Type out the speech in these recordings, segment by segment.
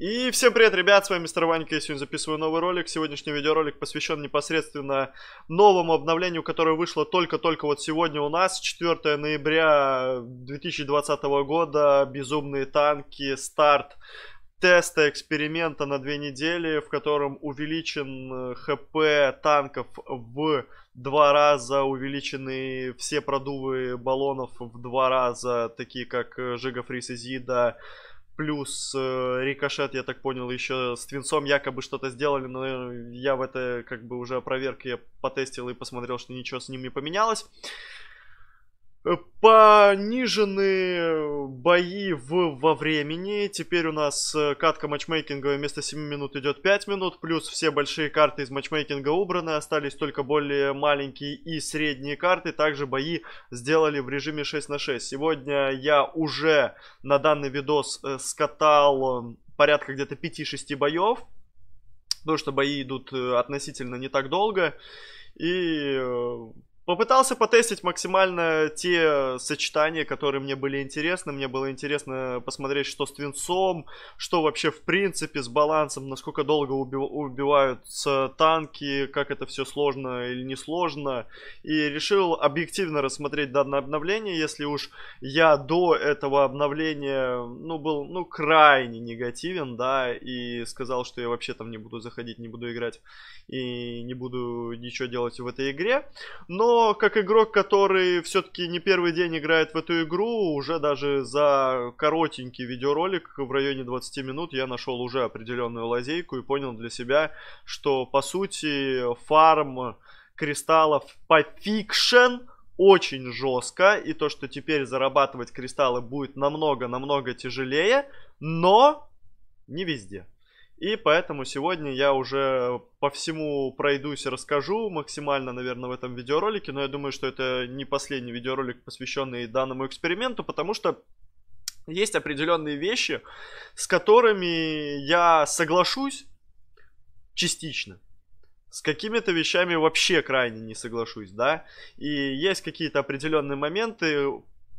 И всем привет, ребят, с вами Мистер Ванька, я сегодня записываю новый ролик. Сегодняшний видеоролик посвящен непосредственно новому обновлению, которое вышло только-только вот сегодня у нас, 4 ноября 2020 года, «Безумные танки», старт теста, эксперимента на две недели, в котором увеличен э, ХП танков в два раза, увеличены все продувы баллонов в два раза, такие как э, Жига Фрис и Зида, Плюс э, Рикошет, я так понял, еще с Твинцом якобы что-то сделали, но я в это как бы уже я потестил и посмотрел, что ничего с ним не поменялось понижены бои в, во времени. Теперь у нас э, катка матчмейкинга вместо 7 минут идет 5 минут. Плюс все большие карты из матчмейкинга убраны. Остались только более маленькие и средние карты. Также бои сделали в режиме 6 на 6. Сегодня я уже на данный видос э, скатал э, порядка где-то 5-6 боев. Потому что бои идут относительно не так долго. И Попытался потестить максимально те сочетания, которые мне были интересны. Мне было интересно посмотреть, что с твинцом, что вообще в принципе с балансом, насколько долго уби убиваются танки, как это все сложно или не сложно. И решил объективно рассмотреть данное обновление, если уж я до этого обновления, ну, был, ну, крайне негативен, да, и сказал, что я вообще там не буду заходить, не буду играть и не буду ничего делать в этой игре. Но но как игрок, который все-таки не первый день играет в эту игру, уже даже за коротенький видеоролик в районе 20 минут я нашел уже определенную лазейку и понял для себя, что по сути фарм кристаллов по фикшен очень жестко, и то, что теперь зарабатывать кристаллы будет намного-намного тяжелее, но не везде. И поэтому сегодня я уже по всему пройдусь и расскажу максимально, наверное, в этом видеоролике. Но я думаю, что это не последний видеоролик, посвященный данному эксперименту, потому что есть определенные вещи, с которыми я соглашусь частично. С какими-то вещами вообще крайне не соглашусь, да. И есть какие-то определенные моменты,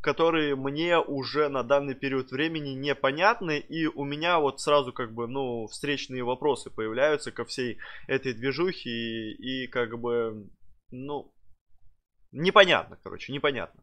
которые мне уже на данный период времени непонятны, и у меня вот сразу как бы, ну, встречные вопросы появляются ко всей этой движухе, и, и как бы, ну, непонятно, короче, непонятно.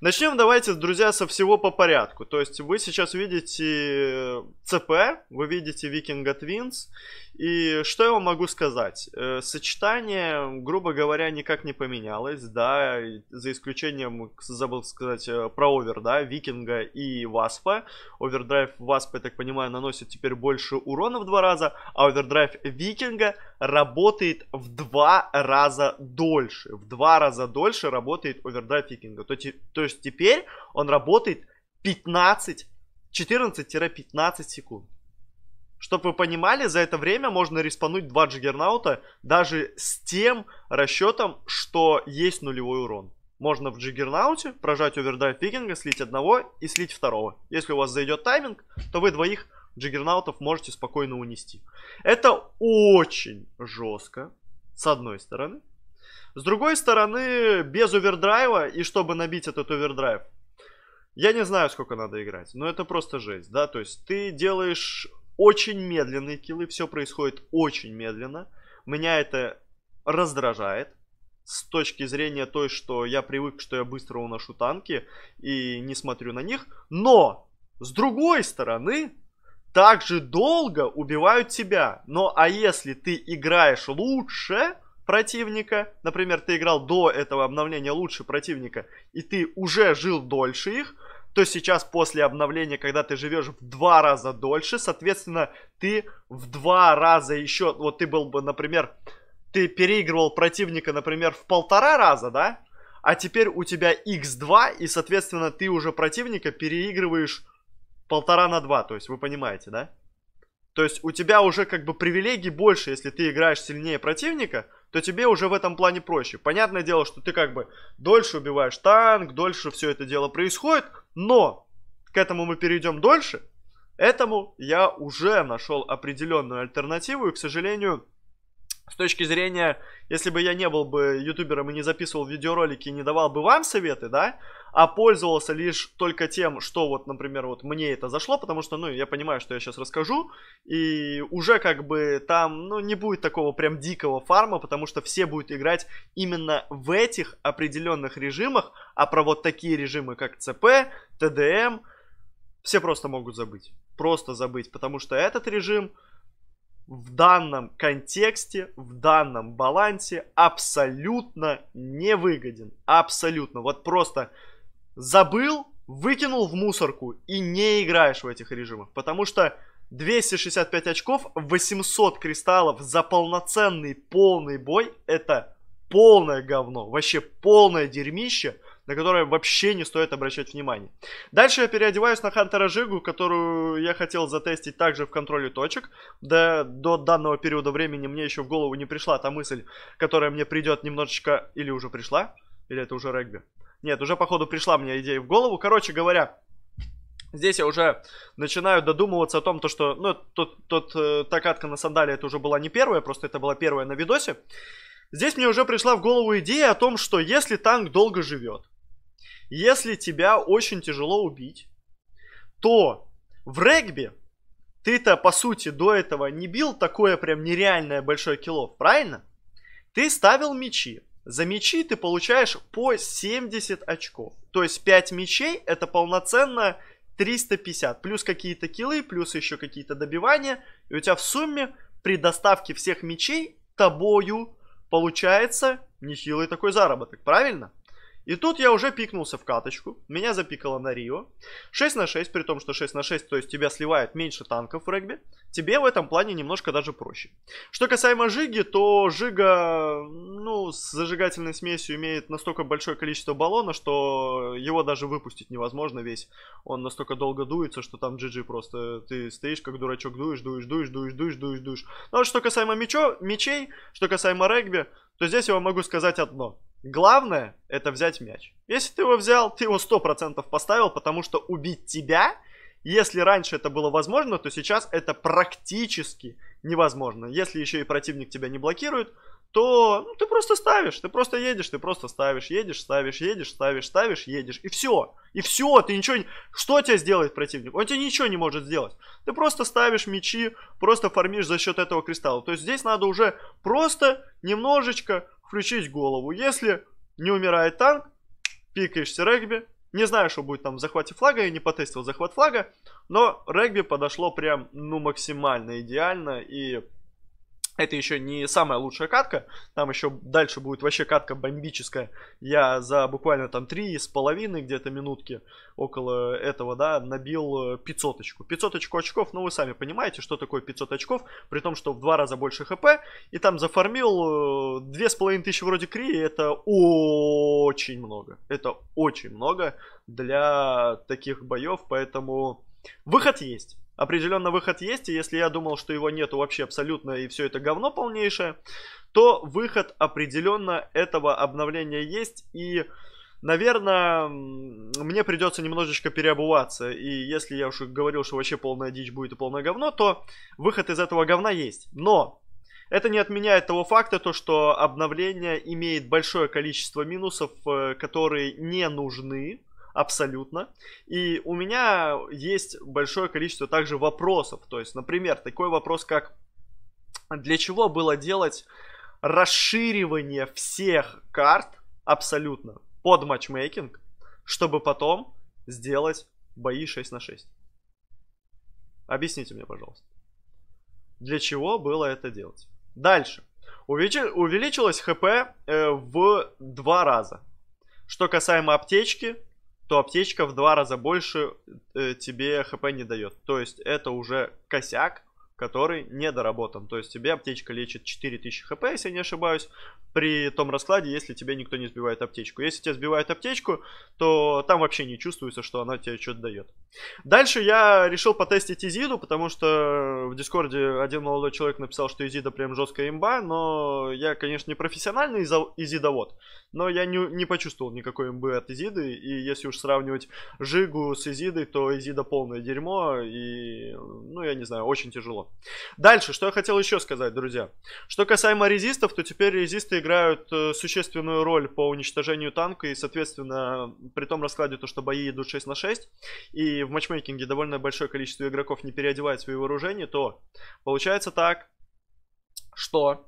Начнем давайте, друзья, со всего по порядку. То есть вы сейчас видите э, ЦП, вы видите Викинга Твинс. И что я вам могу сказать? Э, сочетание, грубо говоря, никак не поменялось, да, за исключением, забыл сказать, э, про овер, да, Викинга и Васпа. Овердрайв Васпа, я так понимаю, наносит теперь больше урона в два раза, а овердрайв Викинга работает в два раза дольше. В два раза дольше работает овердрайв Викинга. То то, то есть теперь он работает 15, 14-15 секунд. Чтобы вы понимали, за это время можно респануть два джиггернаута даже с тем расчетом, что есть нулевой урон. Можно в джиггернауте прожать овердрайв викинга, слить одного и слить второго. Если у вас зайдет тайминг, то вы двоих джиггернаутов можете спокойно унести. Это очень жестко, с одной стороны. С другой стороны, без овердрайва, и чтобы набить этот овердрайв, я не знаю, сколько надо играть, но это просто жесть, да, то есть ты делаешь очень медленные киллы, все происходит очень медленно, меня это раздражает, с точки зрения той, что я привык, что я быстро уношу танки и не смотрю на них, но с другой стороны, так же долго убивают тебя. Но а если ты играешь лучше, противника, например, ты играл до этого обновления лучше противника, и ты уже жил дольше их, то сейчас после обновления, когда ты живешь в два раза дольше, соответственно, ты в два раза еще, вот ты был бы, например, ты переигрывал противника, например, в полтора раза, да? А теперь у тебя x2, и, соответственно, ты уже противника переигрываешь полтора на два, то есть вы понимаете, да? То есть у тебя уже как бы привилегий больше, если ты играешь сильнее противника, то тебе уже в этом плане проще. Понятное дело, что ты как бы дольше убиваешь танк, дольше все это дело происходит, но к этому мы перейдем дольше. Этому я уже нашел определенную альтернативу, и, к сожалению, с точки зрения, если бы я не был бы ютубером и не записывал видеоролики и не давал бы вам советы, да, а пользовался лишь только тем, что вот, например, вот мне это зашло, потому что, ну, я понимаю, что я сейчас расскажу, и уже как бы там, ну, не будет такого прям дикого фарма, потому что все будут играть именно в этих определенных режимах, а про вот такие режимы, как ЦП, ТДМ, все просто могут забыть. Просто забыть, потому что этот режим в данном контексте, в данном балансе абсолютно невыгоден. Абсолютно. Вот просто забыл, выкинул в мусорку и не играешь в этих режимах. Потому что 265 очков, 800 кристаллов за полноценный полный бой это полное говно. Вообще полное дерьмище на которые вообще не стоит обращать внимание. Дальше я переодеваюсь на Хантера Жигу, которую я хотел затестить также в контроле точек. Да, до данного периода времени мне еще в голову не пришла та мысль, которая мне придет немножечко... Или уже пришла? Или это уже регби? Нет, уже походу пришла мне идея в голову. Короче говоря, Здесь я уже начинаю додумываться о том, то, что, ну, тот, тот э, та на сандале, это уже была не первая, просто это была первая на видосе. Здесь мне уже пришла в голову идея о том, что если танк долго живет, если тебя очень тяжело убить, то в регби ты-то, по сути, до этого не бил такое прям нереальное большое кило, правильно? Ты ставил мячи. За мячи ты получаешь по 70 очков. То есть 5 мячей это полноценно 350. Плюс какие-то килы, плюс еще какие-то добивания. И у тебя в сумме при доставке всех мячей тобою получается нехилый такой заработок, правильно? И тут я уже пикнулся в каточку, меня запикало на Рио. 6 на 6, при том, что 6 на 6, то есть тебя сливает меньше танков в регби, тебе в этом плане немножко даже проще. Что касаемо Жиги, то Жига, ну, с зажигательной смесью имеет настолько большое количество баллона, что его даже выпустить невозможно весь. Он настолько долго дуется, что там GG просто. Ты стоишь как дурачок, дуешь, дуешь, дуешь, дуешь, дуешь, дуешь, дуешь. Но ну, вот а что касаемо мечо, мечей, что касаемо регби, то здесь я вам могу сказать одно – Главное это взять мяч. Если ты его взял, ты его сто процентов поставил, потому что убить тебя, если раньше это было возможно, то сейчас это практически невозможно. Если еще и противник тебя не блокирует, то ну, ты просто ставишь, ты просто едешь, ты просто ставишь, едешь, ставишь, едешь, ставишь, ставишь, едешь, и все. И все, ты ничего не... Что тебя сделает противник? Он тебе ничего не может сделать. Ты просто ставишь мячи, просто фармишь за счет этого кристалла. То есть здесь надо уже просто немножечко включить голову. Если не умирает танк, пикаешься регби. Не знаю, что будет там в захвате флага, я не потестил захват флага, но регби подошло прям, ну, максимально идеально и это еще не самая лучшая катка, там еще дальше будет вообще катка бомбическая. Я за буквально там 3,5 где-то минутки около этого, да, набил 500 очку. 500 очков, ну вы сами понимаете, что такое 500 очков, при том, что в два раза больше хп, и там зафармил 2500 э, вроде кри, это очень много. Это очень много для таких боев, поэтому выход есть определенно выход есть, и если я думал, что его нету вообще абсолютно и все это говно полнейшее, то выход определенно этого обновления есть, и, наверное, мне придется немножечко переобуваться, и если я уже говорил, что вообще полная дичь будет и полное говно, то выход из этого говна есть, но... Это не отменяет того факта, то, что обновление имеет большое количество минусов, э, которые не нужны, абсолютно. И у меня есть большое количество также вопросов. То есть, например, такой вопрос, как для чего было делать расширивание всех карт абсолютно под матчмейкинг, чтобы потом сделать бои 6 на 6? Объясните мне, пожалуйста. Для чего было это делать? Дальше. Увелич... Увеличилось ХП э, в два раза. Что касаемо аптечки, то аптечка в два раза больше э, тебе хп не дает. То есть это уже косяк, который недоработан. То есть тебе аптечка лечит 4000 хп, если я не ошибаюсь, при том раскладе, если тебе никто не сбивает аптечку. Если тебя сбивают аптечку, то там вообще не чувствуется, что она тебе что-то дает. Дальше я решил потестить Изиду, потому что в Дискорде один молодой человек написал, что Изида прям жесткая имба, но я, конечно, не профессиональный изидовод, но я не, не почувствовал никакой имбы от Изиды, и если уж сравнивать Жигу с Изидой, то Изида полное дерьмо, и, ну, я не знаю, очень тяжело. Дальше, что я хотел еще сказать, друзья. Что касаемо резистов, то теперь резисты играют э, существенную роль по уничтожению танка и, соответственно, при том раскладе, то, что бои идут 6 на 6, и в матчмейкинге довольно большое количество игроков не переодевает свои вооружения, то получается так, что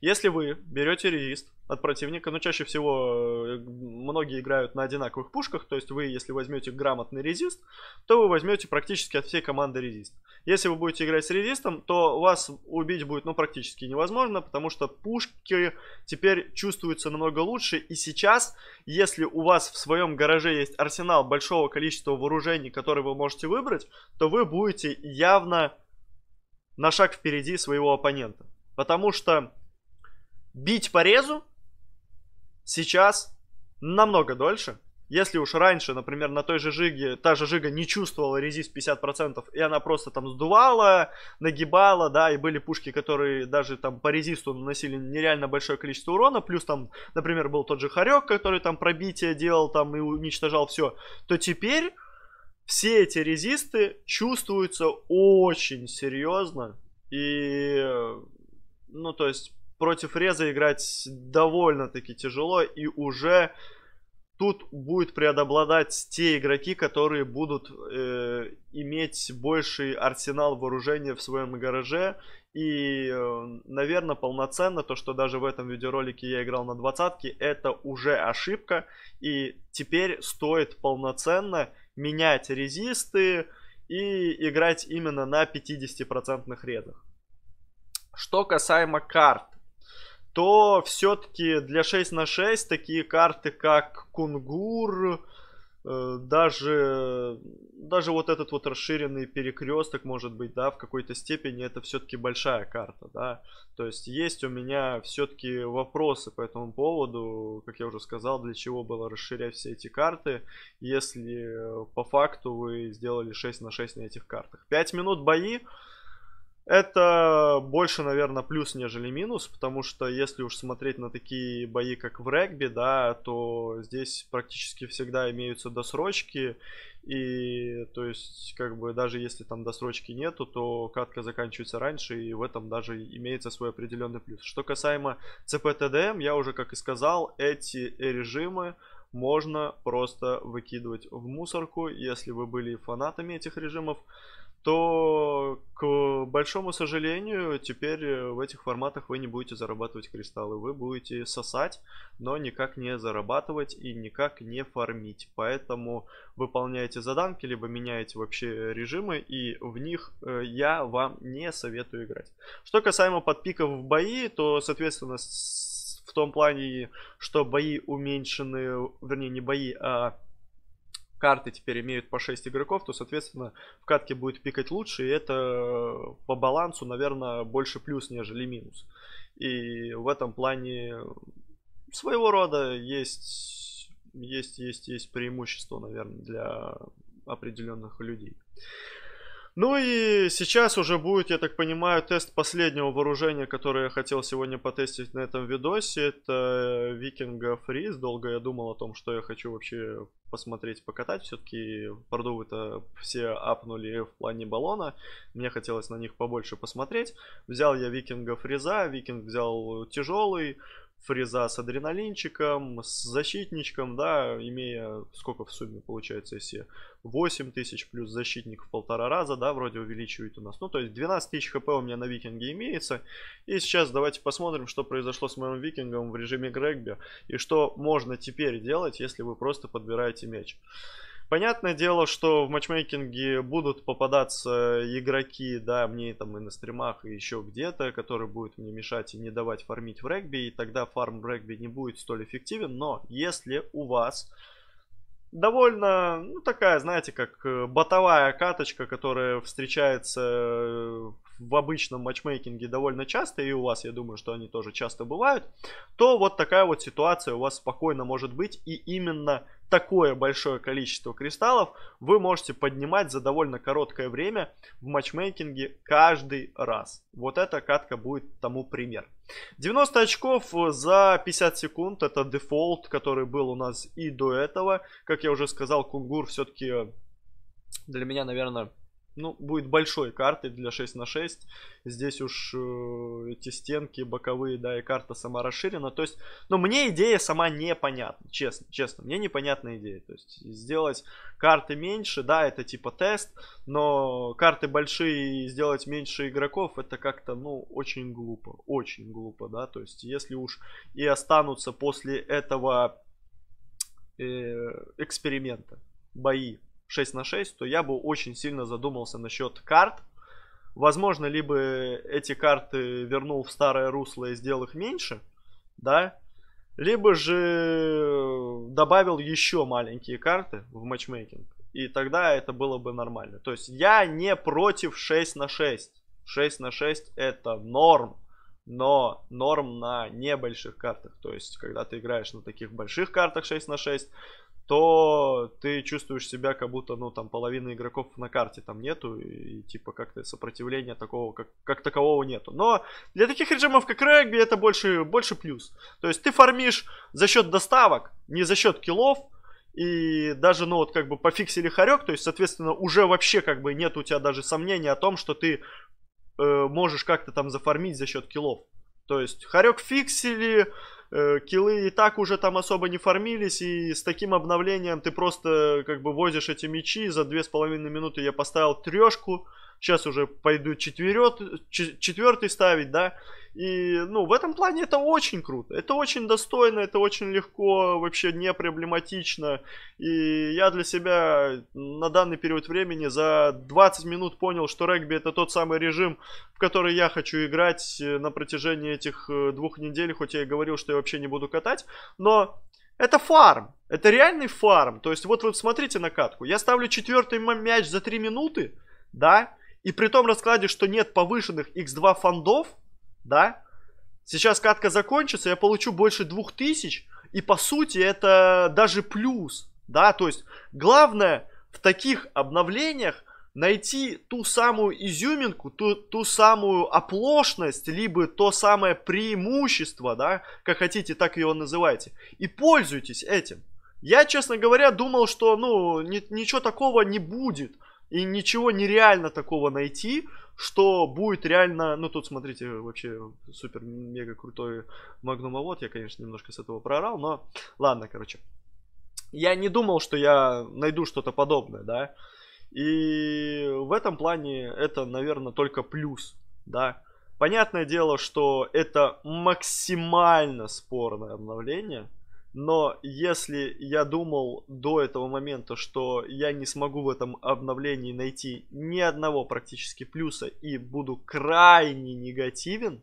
если вы берете реист от противника, но ну, чаще всего э, многие играют на одинаковых пушках, то есть вы, если возьмете грамотный резист, то вы возьмете практически от всей команды резист. Если вы будете играть с резистом, то вас убить будет ну, практически невозможно, потому что пушки теперь чувствуются намного лучше. И сейчас, если у вас в своем гараже есть арсенал большого количества вооружений, которые вы можете выбрать, то вы будете явно на шаг впереди своего оппонента. Потому что бить порезу сейчас намного дольше. Если уж раньше, например, на той же Жиге, та же Жига не чувствовала резист 50%, и она просто там сдувала, нагибала, да, и были пушки, которые даже там по резисту наносили нереально большое количество урона, плюс там, например, был тот же хорек, который там пробитие делал там и уничтожал все, то теперь все эти резисты чувствуются очень серьезно, и, ну, то есть, против Реза играть довольно-таки тяжело, и уже тут будет преобладать те игроки, которые будут э, иметь больший арсенал вооружения в своем гараже. И, э, наверное, полноценно то, что даже в этом видеоролике я играл на двадцатке, это уже ошибка. И теперь стоит полноценно менять резисты и играть именно на 50% редах. Что касаемо карт, то все-таки для 6 на 6 такие карты, как Кунгур, э, даже, даже вот этот вот расширенный перекресток, может быть, да, в какой-то степени это все-таки большая карта, да. То есть есть у меня все-таки вопросы по этому поводу, как я уже сказал, для чего было расширять все эти карты, если э, по факту вы сделали 6 на 6 на этих картах. 5 минут бои, это больше, наверное, плюс, нежели минус, потому что если уж смотреть на такие бои, как в регби, да, то здесь практически всегда имеются досрочки, и то есть, как бы, даже если там досрочки нету, то катка заканчивается раньше, и в этом даже имеется свой определенный плюс. Что касаемо ЦПТДМ, я уже, как и сказал, эти режимы можно просто выкидывать в мусорку, если вы были фанатами этих режимов то, к большому сожалению, теперь э, в этих форматах вы не будете зарабатывать кристаллы. Вы будете сосать, но никак не зарабатывать и никак не фармить. Поэтому выполняйте заданки, либо меняете вообще режимы, и в них э, я вам не советую играть. Что касаемо подпиков в бои, то, соответственно, в том плане, что бои уменьшены, вернее, не бои, а карты теперь имеют по 6 игроков, то, соответственно, в катке будет пикать лучше, и это э, по балансу, наверное, больше плюс, нежели минус. И в этом плане своего рода есть, есть, есть, есть преимущество, наверное, для определенных людей. Ну и сейчас уже будет, я так понимаю, тест последнего вооружения, которое я хотел сегодня потестить на этом видосе. Это э, Викинга Фриз. Долго я думал о том, что я хочу вообще посмотреть, покатать. Все-таки продувы это все апнули в плане баллона. Мне хотелось на них побольше посмотреть. Взял я Викинга Фриза. Викинг взял тяжелый фреза с адреналинчиком, с защитничком, да, имея сколько в сумме получается, если 8 тысяч плюс защитник в полтора раза, да, вроде увеличивает у нас. Ну, то есть 12 тысяч хп у меня на викинге имеется. И сейчас давайте посмотрим, что произошло с моим викингом в режиме Грегби и что можно теперь делать, если вы просто подбираете меч. Понятное дело, что в матчмейкинге будут попадаться игроки, да, мне там и на стримах, и еще где-то, которые будут мне мешать и не давать фармить в регби, и тогда фарм в регби не будет столь эффективен, но если у вас довольно, ну, такая, знаете, как э, ботовая каточка, которая встречается э, в обычном матчмейкинге довольно часто, и у вас, я думаю, что они тоже часто бывают, то вот такая вот ситуация у вас спокойно может быть, и именно такое большое количество кристаллов вы можете поднимать за довольно короткое время в матчмейкинге каждый раз. Вот эта катка будет тому пример. 90 очков за 50 секунд, это дефолт, который был у нас и до этого. Как я уже сказал, Кунгур все-таки для меня, наверное, ну, будет большой картой для 6 на 6. Здесь уж э, эти стенки боковые, да, и карта сама расширена. То есть, но ну, мне идея сама непонятна, честно, честно. Мне непонятна идея. То есть, сделать карты меньше, да, это типа тест, но карты большие и сделать меньше игроков, это как-то, ну, очень глупо, очень глупо, да. То есть, если уж и останутся после этого э, эксперимента бои 6 на 6, то я бы очень сильно задумался насчет карт. Возможно, либо эти карты вернул в старое русло и сделал их меньше, да, либо же добавил еще маленькие карты в матчмейкинг, и тогда это было бы нормально. То есть я не против 6 на 6. 6 на 6 это норм, но норм на небольших картах. То есть, когда ты играешь на таких больших картах 6 на 6, то ты чувствуешь себя как будто, ну, там, половины игроков на карте там нету, и, типа, как-то сопротивления такого, как, как такового нету. Но для таких режимов, как регби, это больше, больше плюс. То есть ты фармишь за счет доставок, не за счет киллов, и даже, ну, вот, как бы пофиксили хорек, то есть, соответственно, уже вообще, как бы, нет у тебя даже сомнений о том, что ты э, можешь как-то там зафармить за счет киллов. То есть, хорек фиксили, Э, килы и так уже там особо не фармились, и с таким обновлением ты просто э, как бы возишь эти мечи, за 2,5 минуты я поставил трешку, Сейчас уже пойду четверет, четвертый ставить, да. И, ну, в этом плане это очень круто. Это очень достойно, это очень легко, вообще не проблематично. И я для себя на данный период времени за 20 минут понял, что регби это тот самый режим, в который я хочу играть э, на протяжении этих э, двух недель, хоть я и говорил, что я вообще не буду катать. Но это фарм. Это реальный фарм. То есть вот вот смотрите на катку. Я ставлю четвертый мяч за 3 минуты, да, и при том раскладе, что нет повышенных x2 фондов, да, сейчас катка закончится, я получу больше 2000, и по сути это даже плюс, да, то есть главное в таких обновлениях найти ту самую изюминку, ту, ту самую оплошность, либо то самое преимущество, да, как хотите, так его называйте, и пользуйтесь этим. Я, честно говоря, думал, что, ну, ни, ничего такого не будет. И ничего нереально такого найти, что будет реально... Ну, тут, смотрите, вообще супер-мега крутой Magnum вот Я, конечно, немножко с этого проорал, но ладно, короче. Я не думал, что я найду что-то подобное, да. И в этом плане это, наверное, только плюс, да. Понятное дело, что это максимально спорное обновление – но если я думал до этого момента, что я не смогу в этом обновлении найти ни одного практически плюса и буду крайне негативен,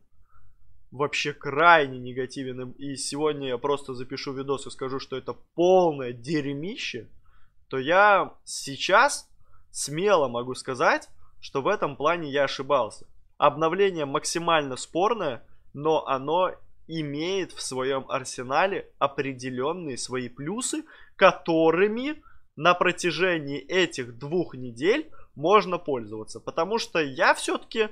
вообще крайне негативен, и сегодня я просто запишу видос и скажу, что это полное дерьмище, то я сейчас смело могу сказать, что в этом плане я ошибался. Обновление максимально спорное, но оно имеет в своем арсенале определенные свои плюсы, которыми на протяжении этих двух недель можно пользоваться. Потому что я все-таки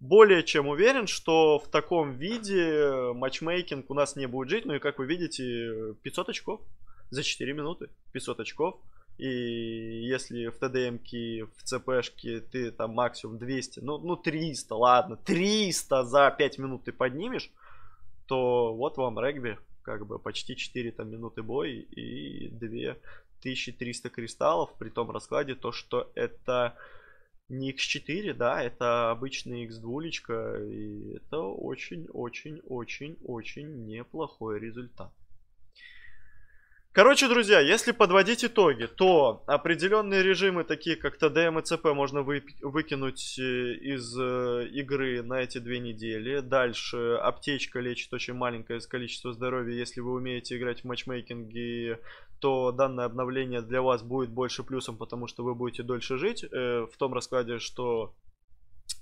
более чем уверен, что в таком виде матчмейкинг у нас не будет жить. Ну и как вы видите, 500 очков за 4 минуты. 500 очков. И если в ТДМке, в ЦПшке ты там максимум 200, ну, ну 300, ладно, 300 за 5 минут ты поднимешь, то вот вам регби, как бы почти 4 там, минуты бой и 2300 кристаллов при том раскладе, то что это не x4, да, это обычный x2, и это очень-очень-очень-очень неплохой результат. Короче, друзья, если подводить итоги, то определенные режимы, такие как ТДМ и ЦП, можно вы, выкинуть э, из э, игры на эти две недели. Дальше аптечка лечит очень маленькое количество здоровья. Если вы умеете играть в матчмейкинге, то данное обновление для вас будет больше плюсом, потому что вы будете дольше жить. Э, в том раскладе, что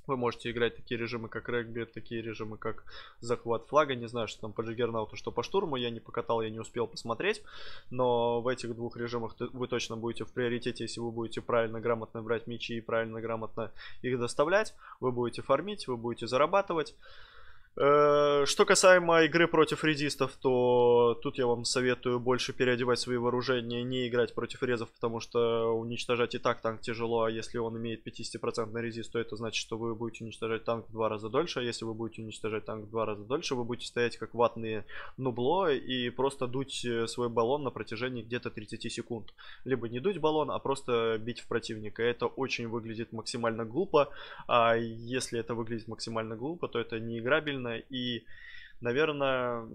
вы можете играть такие режимы, как регби, такие режимы, как захват флага. Не знаю, что там по джиггернауту, что по штурму. Я не покатал, я не успел посмотреть. Но в этих двух режимах вы точно будете в приоритете, если вы будете правильно, грамотно брать мечи и правильно, грамотно их доставлять. Вы будете фармить, вы будете зарабатывать. Э, что касаемо игры против резистов, то тут я вам советую больше переодевать свои вооружения, не играть против резов, потому что уничтожать и так танк тяжело, а если он имеет 50% резист, то это значит, что вы будете уничтожать танк в два раза дольше, а если вы будете уничтожать танк в два раза дольше, вы будете стоять как ватные нубло и просто дуть э, свой баллон на протяжении где-то 30 секунд. Либо не дуть баллон, а просто бить в противника. Это очень выглядит максимально глупо, а если это выглядит максимально глупо, то это не играбельно неправильно и, наверное,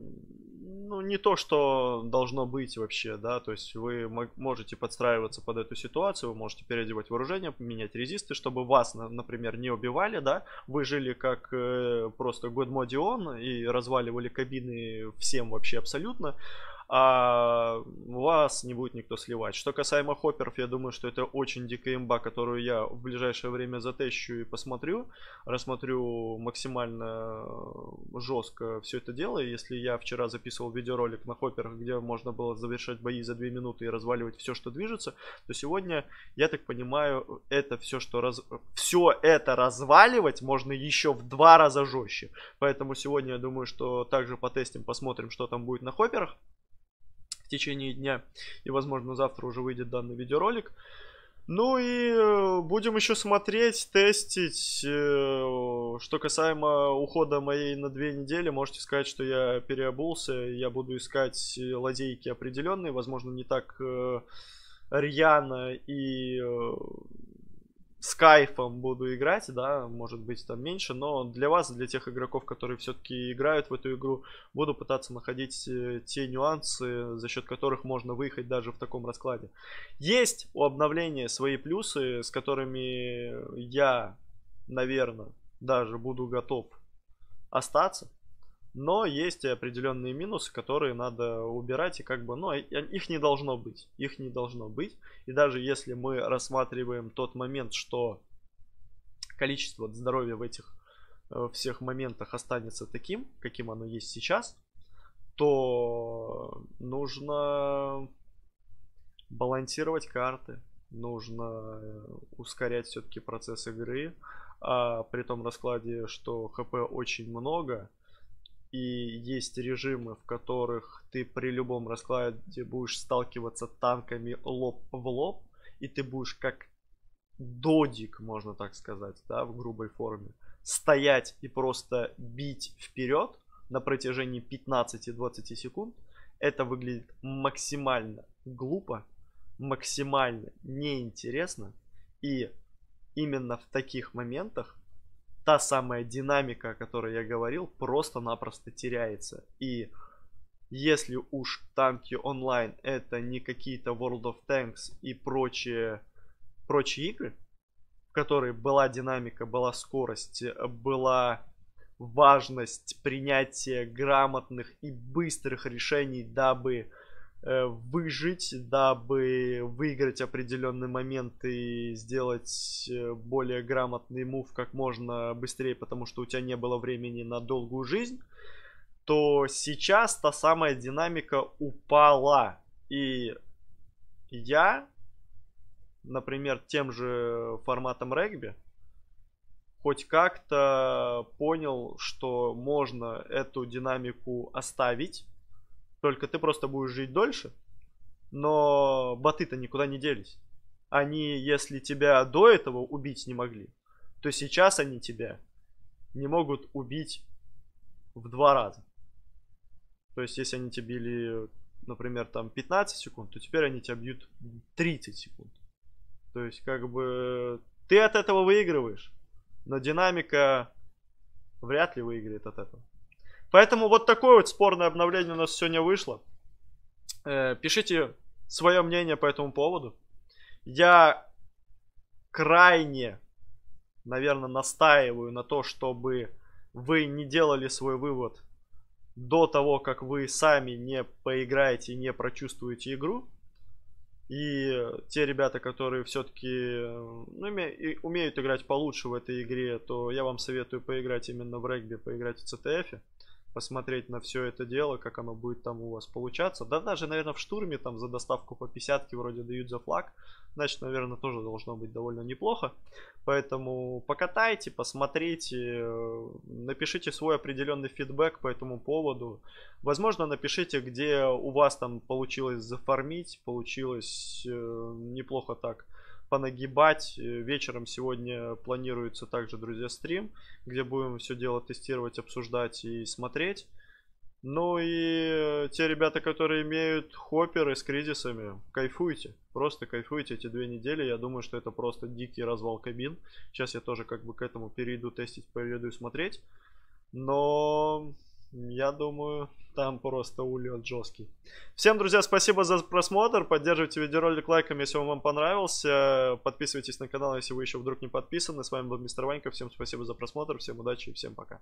ну, не то, что должно быть вообще, да, то есть вы можете подстраиваться под эту ситуацию, вы можете переодевать вооружение, менять резисты, чтобы вас, например, не убивали, да, вы жили как э, просто Godmodion и разваливали кабины всем вообще абсолютно, а вас не будет никто сливать. Что касаемо хопперов, я думаю, что это очень дикая имба, которую я в ближайшее время затещу и посмотрю. Рассмотрю максимально э, жестко все это дело. Если я вчера записывал видеоролик на хопперах, где можно было завершать бои за 2 минуты и разваливать все, что движется, то сегодня, я так понимаю, это все, что раз... все это разваливать можно еще в два раза жестче. Поэтому сегодня я думаю, что также потестим, посмотрим, что там будет на хопперах течение дня. И, возможно, завтра уже выйдет данный видеоролик. Ну и э, будем еще смотреть, тестить. Э, что касаемо ухода моей на две недели, можете сказать, что я переобулся. Я буду искать лазейки определенные, возможно, не так э, рьяно и с кайфом буду играть, да, может быть там меньше, но для вас, для тех игроков, которые все-таки играют в эту игру, буду пытаться находить э, те нюансы, за счет которых можно выехать даже в таком раскладе. Есть у обновления свои плюсы, с которыми я, наверное, даже буду готов остаться, но есть определенные минусы, которые надо убирать, и как бы, ну, их не должно быть. Их не должно быть. И даже если мы рассматриваем тот момент, что количество здоровья в этих э, всех моментах останется таким, каким оно есть сейчас, то нужно балансировать карты, нужно э, ускорять все-таки процесс игры, а при том раскладе, что хп очень много, и есть режимы, в которых ты при любом раскладе будешь сталкиваться танками лоб в лоб, и ты будешь как додик, можно так сказать, да, в грубой форме, стоять и просто бить вперед на протяжении 15-20 секунд, это выглядит максимально глупо, максимально неинтересно, и именно в таких моментах та самая динамика, о которой я говорил, просто-напросто теряется. И если уж танки онлайн это не какие-то World of Tanks и прочие, прочие игры, в которой была динамика, была скорость, была важность принятия грамотных и быстрых решений, дабы Э, выжить, дабы выиграть определенный момент и сделать э, более грамотный мув как можно быстрее, потому что у тебя не было времени на долгую жизнь, то сейчас та самая динамика упала. И я, например, тем же форматом регби, хоть как-то понял, что можно эту динамику оставить только ты просто будешь жить дольше, но боты-то никуда не делись. Они, если тебя до этого убить не могли, то сейчас они тебя не могут убить в два раза. То есть, если они тебя били, например, там 15 секунд, то теперь они тебя бьют 30 секунд. То есть, как бы, ты от этого выигрываешь, но динамика вряд ли выиграет от этого. Поэтому вот такое вот спорное обновление у нас сегодня вышло. Э, пишите свое мнение по этому поводу. Я крайне, наверное, настаиваю на то, чтобы вы не делали свой вывод до того, как вы сами не поиграете и не прочувствуете игру. И те ребята, которые все-таки ну, умеют играть получше в этой игре, то я вам советую поиграть именно в регби, поиграть в CTF посмотреть на все это дело, как оно будет там у вас получаться. Да даже, наверное, в штурме там за доставку по 50 вроде дают за флаг. Значит, наверное, тоже должно быть довольно неплохо. Поэтому покатайте, посмотрите, э, напишите свой определенный фидбэк по этому поводу. Возможно, напишите, где у вас там получилось зафармить, получилось э, неплохо так понагибать. Э, вечером сегодня планируется также, друзья, стрим, где будем все дело тестировать, обсуждать и смотреть. Ну и э, те ребята, которые имеют хопперы с кризисами, кайфуйте. Просто кайфуйте эти две недели. Я думаю, что это просто дикий развал кабин. Сейчас я тоже как бы к этому перейду тестить, перейду и смотреть. Но я думаю, там просто улет жесткий. Всем, друзья, спасибо за просмотр. Поддерживайте видеоролик лайком, если он вам понравился. Подписывайтесь на канал, если вы еще вдруг не подписаны. С вами был Мистер Ванька. Всем спасибо за просмотр. Всем удачи и всем пока.